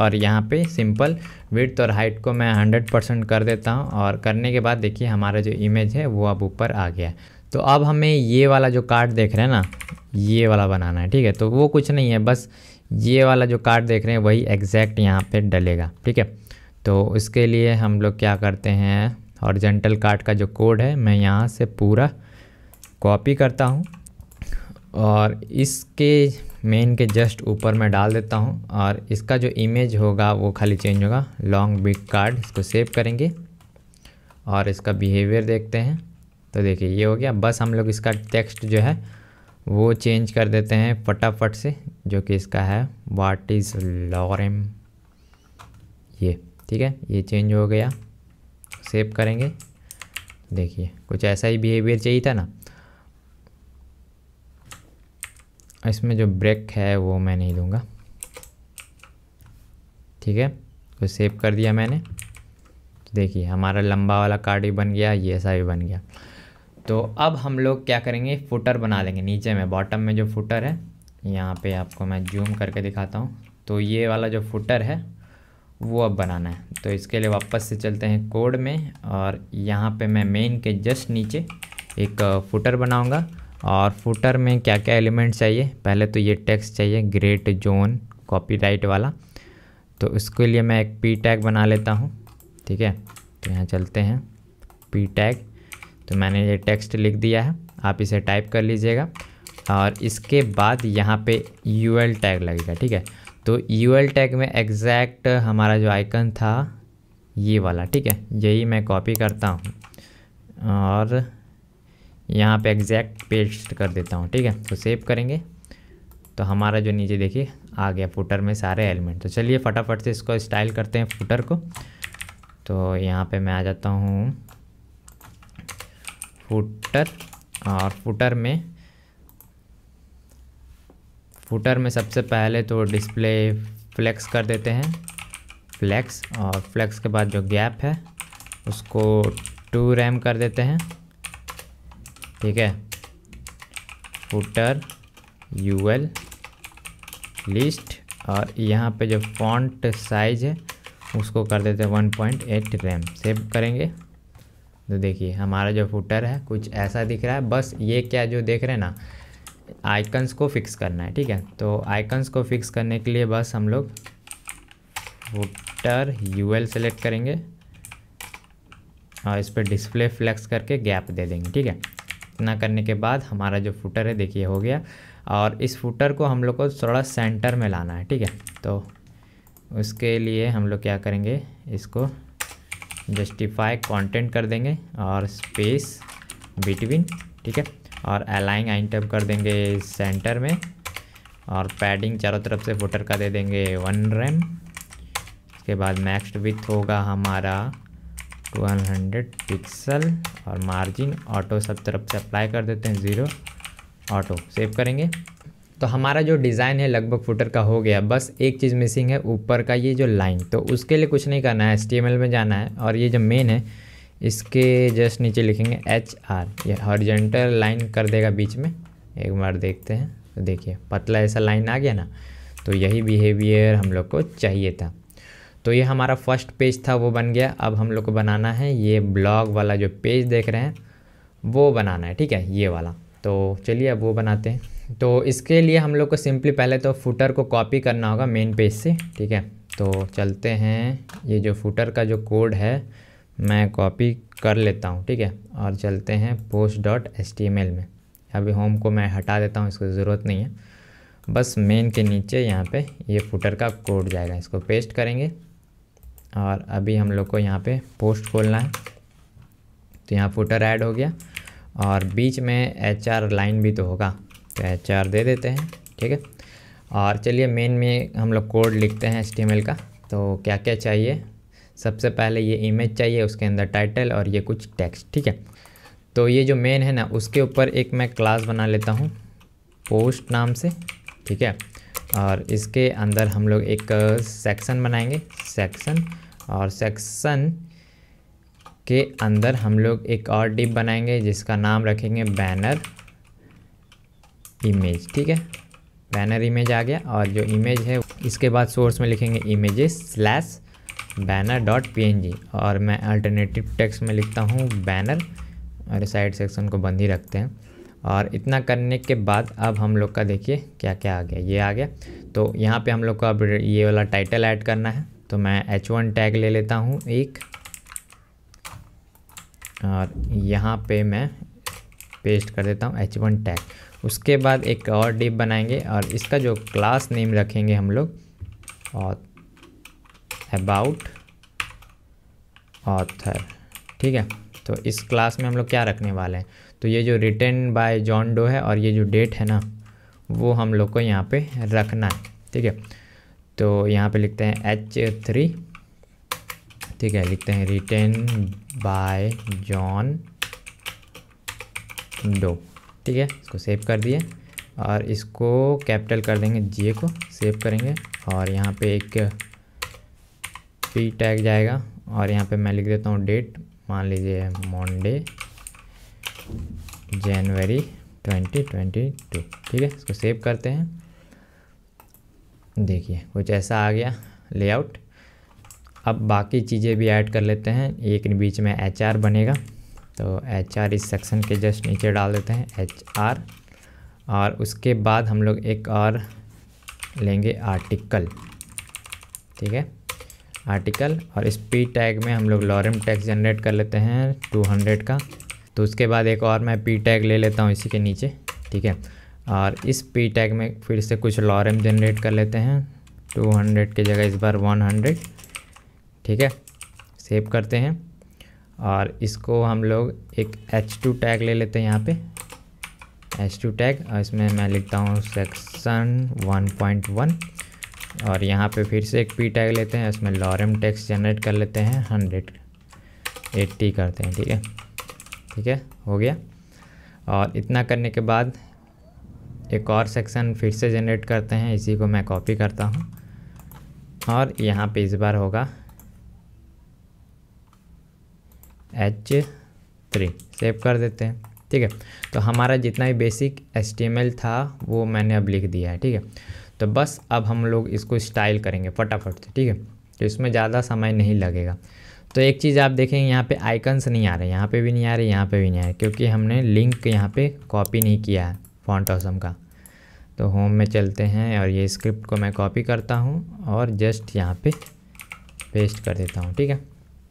और यहाँ पे सिंपल विड्थ और हाइट को मैं हंड्रेड परसेंट कर देता हूँ और करने के बाद देखिए हमारा जो इमेज है वो अब ऊपर आ गया है तो अब हमें ये वाला जो कार्ड देख रहे हैं ना ये वाला बनाना है ठीक है तो वो कुछ नहीं है बस ये वाला जो कार्ड देख रहे हैं वही एग्जैक्ट यहाँ पर डलेगा ठीक है तो उसके लिए हम लोग क्या करते हैं और जेंटल कार्ड का जो कोड है मैं यहाँ से पूरा कॉपी करता हूँ और इसके मेन के जस्ट ऊपर मैं डाल देता हूँ और इसका जो इमेज होगा वो खाली चेंज होगा लॉन्ग बिग कार्ड इसको सेव करेंगे और इसका बिहेवियर देखते हैं तो देखिए ये हो गया बस हम लोग इसका टेक्स्ट जो है वो चेंज कर देते हैं फटाफट से जो कि इसका है वाट इज़ लॉरेम ये ठीक है ये चेंज हो गया सेव करेंगे देखिए कुछ ऐसा ही बिहेवियर चाहिए था ना हाँ, इसमें जो ब्रेक है वो मैं नहीं दूंगा ठीक है तो सेव कर दिया मैंने तो देखिए हमारा लंबा वाला कार्ड भी बन गया ये ऐसा भी बन गया तो अब हम लोग क्या करेंगे फुटर बना लेंगे नीचे में बॉटम में जो फुटर है यहाँ पे आपको मैं जूम करके दिखाता हूँ तो ये वाला जो फुटर है वो अब बनाना है तो इसके लिए वापस से चलते हैं कोड में और यहाँ पे मैं मेन के जस्ट नीचे एक फुटर uh, बनाऊँगा और फुटर में क्या क्या एलिमेंट चाहिए पहले तो ये टेक्स्ट चाहिए ग्रेट जोन कॉपीराइट वाला तो उसके लिए मैं एक पी टैग बना लेता हूँ ठीक है तो यहाँ चलते हैं पी टैग तो मैंने ये टेक्स्ट लिख दिया है आप इसे टाइप कर लीजिएगा और इसके बाद यहाँ पे यू एल टैग लगेगा ठीक है तो यू एल टैग में एग्जैक्ट हमारा जो आइकन था ये वाला ठीक है यही मैं कॉपी करता हूँ और यहाँ पे एग्जैक्ट पेस्ट कर देता हूँ ठीक है तो सेव करेंगे तो हमारा जो नीचे देखिए आ गया फुटर में सारे एलिमेंट तो चलिए फटाफट से इसको स्टाइल करते हैं फुटर को तो यहाँ पे मैं आ जाता हूँ फुटर और फुटर में फुटर में सबसे पहले तो डिस्प्ले फ्लेक्स कर देते हैं फ्लेक्स और फ्लेक्स के बाद जो गैप है उसको टू रैम कर देते हैं ठीक है फुटर एल लिस्ट और यहाँ पे जो फॉन्ट साइज है उसको कर देते हैं one point eight rem save करेंगे तो देखिए हमारा जो फुटर है कुछ ऐसा दिख रहा है बस ये क्या जो देख रहे हैं ना आइकन्स को फिक्स करना है ठीक है तो आइकन्स को फिक्स करने के लिए बस हम लोग फुटर यू एल सेलेक्ट करेंगे और इस पर डिस्प्ले फ्लैक्स करके गैप दे देंगे ठीक है इतना करने के बाद हमारा जो फुटर है देखिए हो गया और इस फुटर को हम लोग को थोड़ा सेंटर में लाना है ठीक है तो उसके लिए हम लोग क्या करेंगे इसको जस्टिफाई कंटेंट कर देंगे और स्पेस बिटवीन ठीक है और अलाइन आइन टैप कर देंगे सेंटर में और पैडिंग चारों तरफ से फुटर का दे देंगे वन रैम उसके बाद मैक्स्ट विथ होगा हमारा 100 पिक्सल और मार्जिन ऑटो सब तरफ से अप्लाई कर देते हैं ज़ीरो ऑटो सेव करेंगे तो हमारा जो डिज़ाइन है लगभग फुटर का हो गया बस एक चीज़ मिसिंग है ऊपर का ये जो लाइन तो उसके लिए कुछ नहीं करना है एस में जाना है और ये जो मेन है इसके जस्ट नीचे लिखेंगे एच आर ये हॉरिजेंटल लाइन कर देगा बीच में एक बार देखते हैं तो देखिए पतला ऐसा लाइन आ गया ना तो यही बिहेवियर हम लोग को चाहिए था तो ये हमारा फर्स्ट पेज था वो बन गया अब हम लोग को बनाना है ये ब्लॉग वाला जो पेज देख रहे हैं वो बनाना है ठीक है ये वाला तो चलिए अब वो बनाते हैं तो इसके लिए हम लोग को सिंपली पहले तो फुटर को कॉपी करना होगा मेन पेज से ठीक है तो चलते हैं ये जो फुटर का जो कोड है मैं कॉपी कर लेता हूँ ठीक है और चलते हैं post dot S T M L में अभी होम को मैं हटा देता हूँ इसको ज़रूरत नहीं है बस मेन के नीचे यहाँ पे ये फुटर का कोड जाएगा इसको पेस्ट करेंगे और अभी हम लोग को यहाँ पे पोस्ट खोलना है तो यहाँ फुटर ऐड हो गया और बीच में एच लाइन भी तो होगा तो एच दे देते हैं ठीक है और चलिए मेन में हम लोग कोड लिखते हैं एच का तो क्या क्या चाहिए सबसे पहले ये इमेज चाहिए उसके अंदर टाइटल और ये कुछ टेक्स्ट ठीक है तो ये जो मेन है ना उसके ऊपर एक मैं क्लास बना लेता हूँ पोस्ट नाम से ठीक है और इसके अंदर हम लोग एक सेक्शन बनाएंगे सेक्शन और सेक्शन के अंदर हम लोग एक और डिप बनाएंगे जिसका नाम रखेंगे बैनर इमेज ठीक है बैनर इमेज आ गया और जो इमेज है इसके बाद सोर्स में लिखेंगे images slash banner dot P और मैं अल्टरनेटिव टेक्स्ट में लिखता हूँ बैनर और साइड सेक्शन को बंद ही रखते हैं और इतना करने के बाद अब हम लोग का देखिए क्या क्या आ गया ये आ गया तो यहाँ पे हम लोग को अब ये वाला टाइटल ऐड करना है तो मैं एच वन टैग ले लेता हूँ एक और यहाँ पे मैं पेस्ट कर देता हूँ एच वन टैग उसके बाद एक और डिप बनाएंगे और इसका जो क्लास नेम रखेंगे हम लोग और अबाउट ऑथर ठीक है तो इस क्लास में हम लोग क्या रखने वाले हैं तो ये जो रिटर्न बाय जॉन डो है और ये जो डेट है ना वो हम लोग को यहाँ पे रखना है ठीक है तो यहाँ पे लिखते हैं एच थ्री ठीक है लिखते हैं रिटेन बाय जॉन डो ठीक है इसको सेव कर दिए और इसको कैपिटल कर देंगे जे को सेव करेंगे और यहाँ पे एक पी टैग जाएगा और यहाँ पे मैं लिख देता हूँ डेट मान लीजिए मंडे जनवरी 2022 ठीक है इसको सेव करते हैं देखिए कुछ ऐसा आ गया लेआउट अब बाकी चीज़ें भी ऐड कर लेते हैं एक बीच में एच बनेगा तो एच इस सेक्शन के जस्ट नीचे डाल देते हैं एच और उसके बाद हम लोग एक और लेंगे आर्टिकल ठीक है आर्टिकल और इस पी टैग में हम लोग लॉरम टैग जनरेट कर लेते हैं 200 का तो उसके बाद एक और मैं पी टैग ले लेता हूँ इसी के नीचे ठीक है और इस पी टैग में फिर से कुछ लॉरम जनरेट कर लेते हैं 200 की जगह इस बार 100 ठीक है सेव करते हैं और इसको हम लोग एक H2 टैग ले लेते हैं यहाँ पे H2 टैग और इसमें मैं लिखता हूँ सेक्शन 1.1 और यहाँ पे फिर से एक पी टैग लेते हैं इसमें लॉरम टैक्स जनरेट कर लेते हैं 100 एट्टी करते हैं ठीक है ठीक है हो गया और इतना करने के बाद एक और सेक्शन फिर से जनरेट करते हैं इसी को मैं कॉपी करता हूँ और यहाँ पे इस बार होगा एच थ्री सेव कर देते हैं ठीक है तो हमारा जितना भी बेसिक एस था वो मैंने अब लिख दिया है ठीक है तो बस अब हम लोग इसको स्टाइल करेंगे फटाफट से ठीक है तो इसमें ज़्यादा समय नहीं लगेगा तो एक चीज़ आप देखेंगे यहाँ पे आइकन्स नहीं आ रहे यहाँ पे भी नहीं आ रहे यहाँ पे भी नहीं आ रहे क्योंकि हमने लिंक यहाँ पे कॉपी नहीं किया है फॉन्ट ऑसम का तो होम में चलते हैं और ये स्क्रिप्ट को मैं कॉपी करता हूँ और जस्ट यहाँ पे पेस्ट कर देता हूँ ठीक है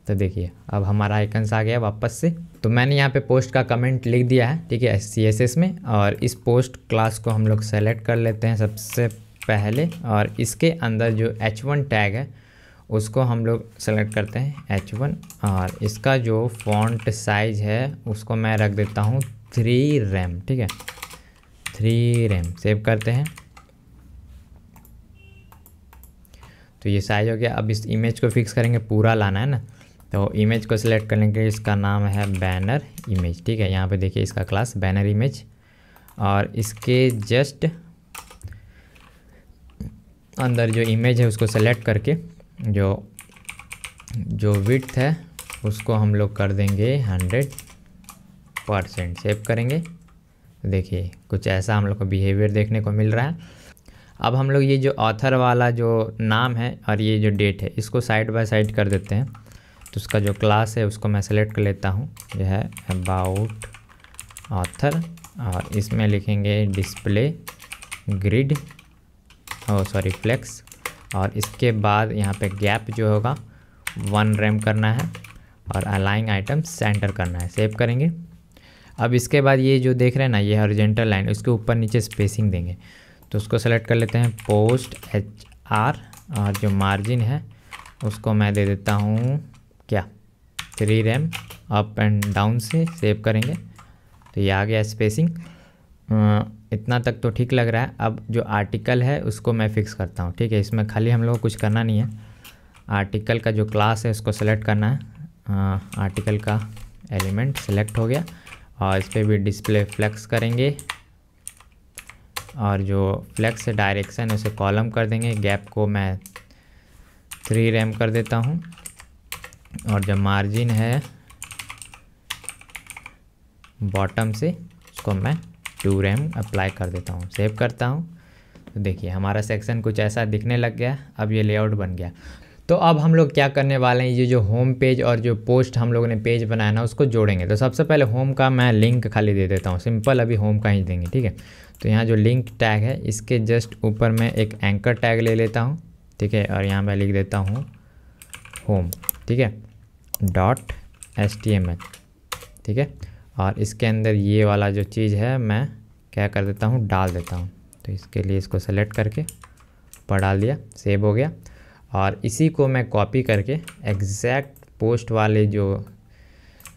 तो देखिए अब हमारा आइकन्स आ गया वापस से तो मैंने यहाँ पे पोस्ट का कमेंट लिख दिया है ठीक है सी में और इस पोस्ट क्लास को हम लोग सेलेक्ट कर लेते हैं सबसे पहले और इसके अंदर जो H1 टैग है उसको हम लोग सेलेक्ट करते हैं H1 और इसका जो फॉन्ट साइज है उसको मैं रख देता हूँ थ्री रैम ठीक है थ्री रैम सेव करते हैं तो ये साइज हो गया अब इस इमेज को फिक्स करेंगे पूरा लाना है ना तो इमेज को सिलेक्ट कर लेंगे इसका नाम है बैनर इमेज ठीक है यहाँ पे देखिए इसका क्लास बैनर इमेज और इसके जस्ट अंदर जो इमेज है उसको सेलेक्ट करके जो जो विथ है उसको हम लोग कर देंगे हंड्रेड परसेंट सेव करेंगे देखिए कुछ ऐसा हम लोग को बिहेवियर देखने को मिल रहा है अब हम लोग ये जो ऑथर वाला जो नाम है और ये जो डेट है इसको साइड बाय साइड कर देते हैं तो उसका जो क्लास है उसको मैं सेलेक्ट कर लेता हूँ यह है अबाउट ऑथर और इसमें लिखेंगे display grid oh sorry flex और इसके बाद यहाँ पे गैप जो होगा वन रैम करना है और अलाइंग आइटम सेंटर करना है सेव करेंगे अब इसके बाद ये जो देख रहे हैं ना ये हॉरिजेंटल लाइन उसके ऊपर नीचे स्पेसिंग देंगे तो उसको सेलेक्ट कर लेते हैं पोस्ट एच आर और जो मार्जिन है उसको मैं दे देता हूँ क्या three rem up and down से सेव करेंगे तो ये आ गया स्पेसिंग इतना तक तो ठीक लग रहा है अब जो आर्टिकल है उसको मैं फ़िक्स करता हूँ ठीक है इसमें खाली हम लोग को कुछ करना नहीं है आर्टिकल का जो क्लास है उसको सेलेक्ट करना है आ, आर्टिकल का एलिमेंट सेलेक्ट हो गया और इस पर भी डिस्प्ले फ्लैक्स करेंगे और जो फ्लैक्स डायरेक्शन है उसे कॉलम कर देंगे गैप को मैं थ्री रैम कर देता हूँ और जो मार्जिन है बॉटम से उसको मैं टू रैम अप्लाई कर देता हूँ सेव करता हूँ तो देखिए हमारा सेक्शन कुछ ऐसा दिखने लग गया अब ये लेआउट बन गया तो अब हम लोग क्या करने वाले हैं ये जो होम पेज और जो पोस्ट हम लोगों ने पेज बनाया ना उसको जोड़ेंगे तो सबसे पहले होम का मैं लिंक खाली दे देता हूँ सिंपल अभी होम का ही देंगे ठीक है तो यहाँ जो लिंक टैग है इसके जस्ट ऊपर मैं एक एंकर टैग ले लेता हूँ ठीक है और यहाँ मैं लिख देता हूँ होम ठीक है डॉट एस टी एम ठीक है और इसके अंदर ये वाला जो चीज़ है मैं क्या कर देता हूँ डाल देता हूँ तो इसके लिए इसको सेलेक्ट करके ऊपर डाल दिया सेव हो गया और इसी को मैं कॉपी करके एग्जैक्ट पोस्ट वाले जो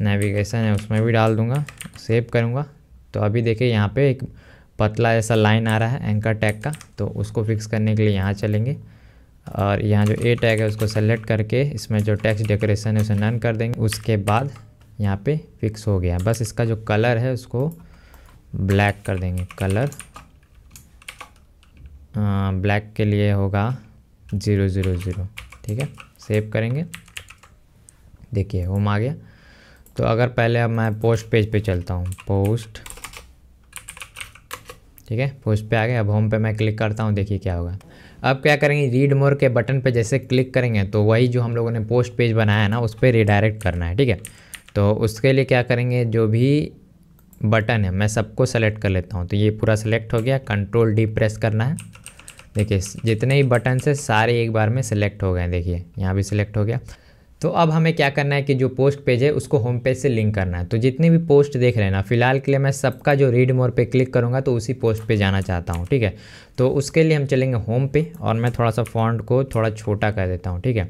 नेविगेशन है उसमें भी डाल दूँगा सेव करूँगा तो अभी देखिए यहाँ पे एक पतला ऐसा लाइन आ रहा है एंकर टैग का तो उसको फिक्स करने के लिए यहाँ चलेंगे और यहाँ जो ए टैग है उसको सेलेक्ट करके इसमें जो टेक्स्ट डेकोरेशन है उसे नन कर देंगे उसके बाद यहाँ पे फिक्स हो गया बस इसका जो कलर है उसको ब्लैक कर देंगे कलर आ, ब्लैक के लिए होगा ज़ीरो ज़ीरो ज़ीरो ठीक है सेव करेंगे देखिए होम आ गया तो अगर पहले अब मैं पोस्ट पेज पे चलता हूँ पोस्ट ठीक है पोस्ट पे आ गया अब होम पे मैं क्लिक करता हूँ देखिए क्या होगा अब क्या करेंगे रीड मोर के बटन पे जैसे क्लिक करेंगे तो वही जो हम लोगों ने पोस्ट पेज बनाया है ना उस पर रिडायरेक्ट करना है ठीक है तो उसके लिए क्या करेंगे जो भी बटन है मैं सबको सेलेक्ट कर लेता हूँ तो ये पूरा सेलेक्ट हो गया कंट्रोल डी प्रेस करना है देखिए जितने ही बटन से सारे एक बार में सिलेक्ट हो गए देखिए यहाँ भी सिलेक्ट हो गया तो अब हमें क्या करना है कि जो पोस्ट पेज है उसको होम पेज से लिंक करना है तो जितने भी पोस्ट देख रहे हैं ना फिलहाल के लिए मैं सबका जो रीड मोर पे क्लिक करूँगा तो उसी पोस्ट पे जाना चाहता हूँ ठीक है तो उसके लिए हम चलेंगे होम पे और मैं थोड़ा सा फॉन्ट को थोड़ा छोटा कर देता हूँ ठीक है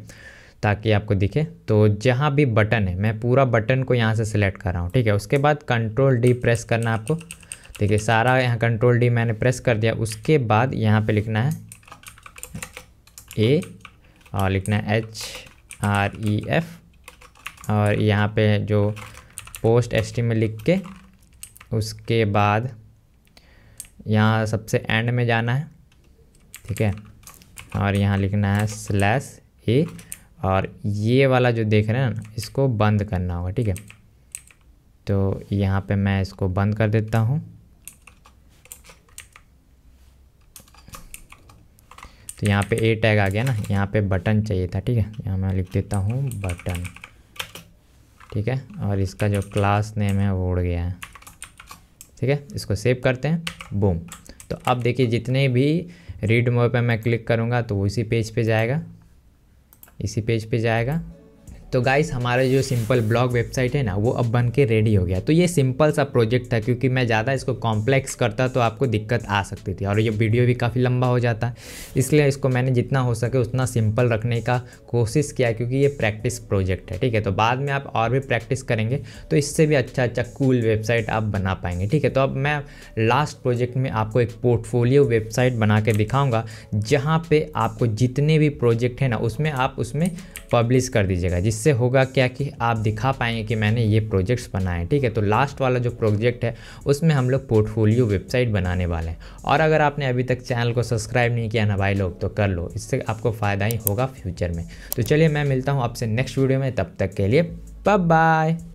ताकि आपको दिखे तो जहाँ भी बटन है मैं पूरा बटन को यहाँ से सिलेक्ट कर रहा हूँ ठीक है उसके बाद कंट्रोल डी प्रेस करना आपको देखिए सारा यहाँ कंट्रोल डी मैंने प्रेस कर दिया उसके बाद यहाँ पे लिखना है ए और लिखना है एच आर ई एफ और यहाँ पे जो पोस्ट एस टी में लिख के उसके बाद यहाँ सबसे एंड में जाना है ठीक है और यहाँ लिखना है स्लैश ए और ये वाला जो देख रहे हैं ना इसको बंद करना होगा ठीक है तो यहाँ पे मैं इसको बंद कर देता हूँ तो यहाँ पे ए टैग आ गया ना यहाँ पे बटन चाहिए था ठीक है यहाँ मैं लिख देता हूँ बटन ठीक है और इसका जो क्लास नेम है वो उड़ गया है ठीक है इसको सेव करते हैं बूम तो अब देखिए जितने भी रीड मोड पर मैं क्लिक करूँगा तो वो इसी पेज पे जाएगा इसी पेज पे जाएगा तो गाइस हमारा जो सिंपल ब्लॉग वेबसाइट है ना वो अब बन के रेडी हो गया तो ये सिंपल सा प्रोजेक्ट था क्योंकि मैं ज़्यादा इसको कॉम्प्लेक्स करता तो आपको दिक्कत आ सकती थी और ये वीडियो भी काफ़ी लंबा हो जाता इसलिए इसको मैंने जितना हो सके उतना सिंपल रखने का कोशिश किया क्योंकि ये प्रैक्टिस प्रोजेक्ट है ठीक है तो बाद में आप और भी प्रैक्टिस करेंगे तो इससे भी अच्छा अच्छा कूल वेबसाइट आप बना पाएंगे ठीक है तो अब मैं लास्ट प्रोजेक्ट में आपको एक पोर्टफोलियो वेबसाइट बना के दिखाऊँगा जहाँ पर आपको जितने भी प्रोजेक्ट हैं ना उसमें आप उसमें पब्लिश कर दीजिएगा जिस इससे होगा क्या कि आप दिखा पाएंगे कि मैंने ये प्रोजेक्ट्स बनाए ठीक है तो लास्ट वाला जो प्रोजेक्ट है उसमें हम लोग पोर्टफोलियो वेबसाइट बनाने वाले हैं और अगर आपने अभी तक चैनल को सब्सक्राइब नहीं किया ना भाई लोग तो कर लो इससे आपको फ़ायदा ही होगा फ्यूचर में तो चलिए मैं मिलता हूँ आपसे नेक्स्ट वीडियो में तब तक के लिए बाय